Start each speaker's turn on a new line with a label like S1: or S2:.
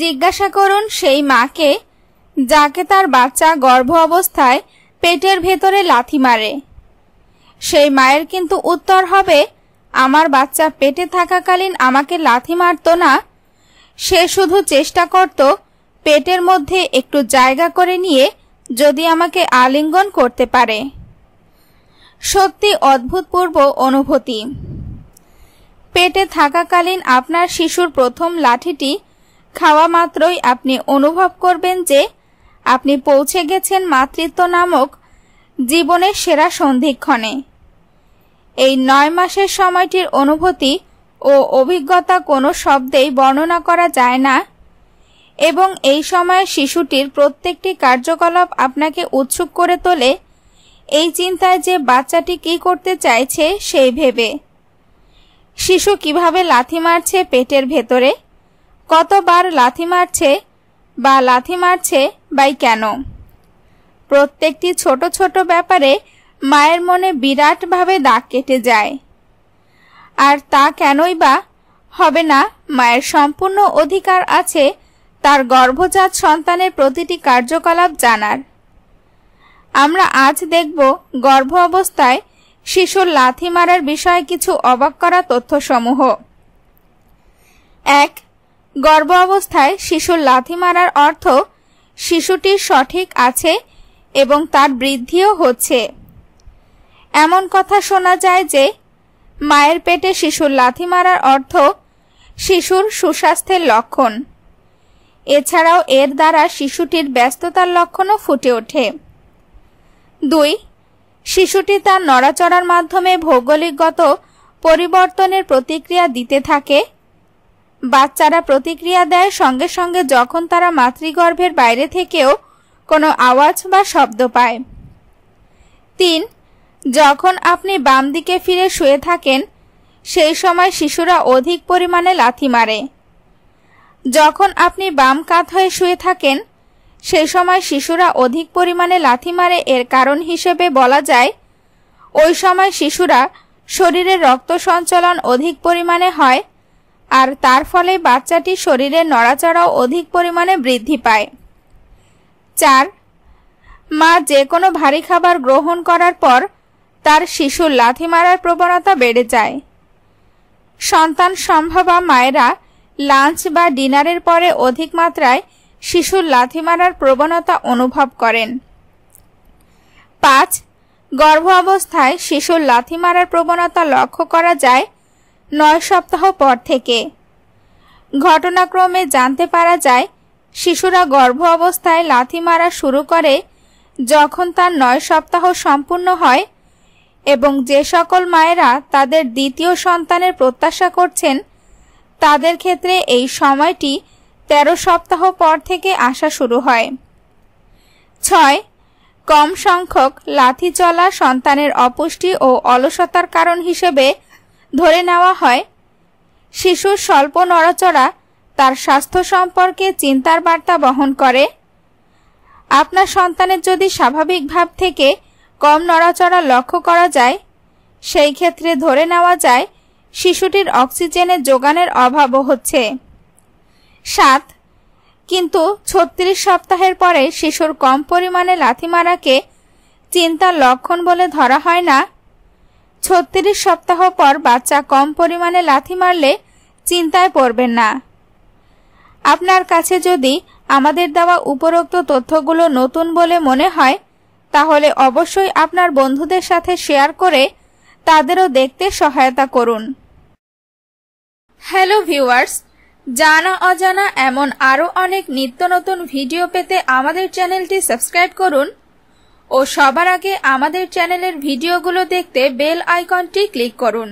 S1: জিজ্ঞাসা করুন সেই মাকে যাকে তার বাচ্চা গর্ভ অবস্থায় পেটের ভেতরে লাথি মারে সেই মায়ের কিন্তু উত্তর হবে আমার বাচ্চা পেটে থাকাকালীন আমাকে লাথি মারত না সে শুধু চেষ্টা করত পেটের মধ্যে একটু জায়গা করে নিয়ে যদি আমাকে আলিঙ্গন করতে পারে সত্যি অদ্ভুতপূর্ব অনুভূতি পেটে থাকাকালীন আপনার শিশুর প্রথম লাঠিটি খাওয়া মাত্রই আপনি অনুভব করবেন যে আপনি পৌঁছে গেছেন মাতৃত্ব নামক জীবনের সেরা সন্ধিক্ষণে এই নয় মাসের সময়টির অনুভূতি ও অভিজ্ঞতা কোনো শব্দেই বর্ণনা করা যায় না এবং এই সময়ে শিশুটির প্রত্যেকটি কার্যকলাপ আপনাকে উৎসুক করে তোলে এই চিন্তায় যে বাচ্চাটি কি করতে চাইছে সেই ভেবে শিশু কিভাবে লাথি মারছে পেটের ভেতরে কতবার লাথি মারছে বা লাথি মারছে বাই কেন প্রত্যেকটি ছোট ছোট ব্যাপারে মায়ের মনে বিরাটভাবে দাগ কেটে যায় আর তা কেনই বা হবে না মায়ের সম্পূর্ণ অধিকার আছে তার গর্ভজাত সন্তানের প্রতিটি কার্যকলাপ জানার আমরা আজ দেখব গর্ভ অবস্থায় শিশুর লাথি মারার বিষয়ে কিছু অবাক করা তথ্যসমূহ এক গর্ভ অবস্থায় শিশুর লাথি মারার অর্থ শিশুটির সঠিক আছে এবং তার বৃদ্ধিও হচ্ছে এমন কথা শোনা যায় যে মায়ের পেটে শিশুর লাথি মারার অর্থ শিশুর সুস্বাস্থ্যের লক্ষণ এছাড়াও এর দ্বারা শিশুটির ব্যস্ততার লক্ষণও ফুটে ওঠে দুই শিশুটি তার নড়াচড়ার মাধ্যমে ভৌগোলিকগত পরিবর্তনের প্রতিক্রিয়া দিতে থাকে বাচ্চারা প্রতিক্রিয়া দেয় সঙ্গে সঙ্গে যখন তারা মাতৃগর্ভের বাইরে থেকেও কোনো আওয়াজ বা শব্দ পায় তিন যখন আপনি বাম দিকে ফিরে শুয়ে থাকেন সেই সময় শিশুরা অধিক পরিমাণে লাথি মারে যখন আপনি বাম কাত হয়ে শুয়ে থাকেন সেই সময় শিশুরা অধিক পরিমাণে লাথি মারে এর কারণ হিসেবে বলা যায় ওই সময় শিশুরা শরীরে রক্ত সঞ্চালন অধিক পরিমাণে হয় আর তার ফলে বাচ্চাটির শরীরে নড়াচড়াও অধিক পরিমাণে বৃদ্ধি পায় চার মা যে কোনো ভারী খাবার গ্রহণ করার পর তার শিশুর লাথি মারার প্রবণতা বেড়ে যায় সন্তান সম্ভাবা মায়েরা লাঞ্চ বা ডিনারের পরে অধিক মাত্রায় শিশুর লাথি মারার প্রবণতা অনুভব করেন পাঁচ গর্ভ অবস্থায় শিশুর লাথি মারার প্রবণতা লক্ষ্য করা যায় নয় সপ্তাহ পর থেকে ঘটনাক্রমে জানতে পারা যায় শিশুরা গর্ভ অবস্থায় লাথি মারা শুরু করে যখন তার নয় সপ্তাহ সম্পূর্ণ হয় এবং যে সকল মায়েরা তাদের দ্বিতীয় সন্তানের প্রত্যাশা করছেন তাদের ক্ষেত্রে এই সময়টি ১৩ সপ্তাহ পর থেকে আসা শুরু হয় ছয় কম সংখ্যক লাথি চলা সন্তানের অপুষ্টি ও অলসতার কারণ হিসেবে ধরে নেওয়া হয় শিশুর স্বল্প নড়াচড়া তার স্বাস্থ্য সম্পর্কে চিন্তার বার্তা বহন করে আপনার সন্তানের যদি স্বাভাবিক ভাব থেকে কম নড়াচড়া লক্ষ্য করা যায় সেই ক্ষেত্রে ধরে নেওয়া যায় শিশুটির অক্সিজেনের যোগানের অভাবও হচ্ছে সাত কিন্তু ছত্রিশ সপ্তাহের পরে শিশুর কম পরিমাণে লাথি মারাকে চিন্তার লক্ষণ বলে ধরা হয় না ছত্রিশ সপ্তাহ পর বাচ্চা কম পরিমাণে লাথি মারলে চিন্তায় পড়বেন না আপনার কাছে যদি আমাদের দেওয়া উপরোক্ত তথ্যগুলো নতুন বলে মনে হয় তাহলে অবশ্যই আপনার বন্ধুদের সাথে শেয়ার করে তাদেরও দেখতে সহায়তা করুন হ্যালো ভিউয়ার্স জানা অজানা এমন আরও অনেক নিত্য নতুন ভিডিও পেতে আমাদের চ্যানেলটি সাবস্ক্রাইব করুন ও সবার আগে আমাদের চ্যানেলের ভিডিওগুলো দেখতে বেল আইকনটি ক্লিক করুন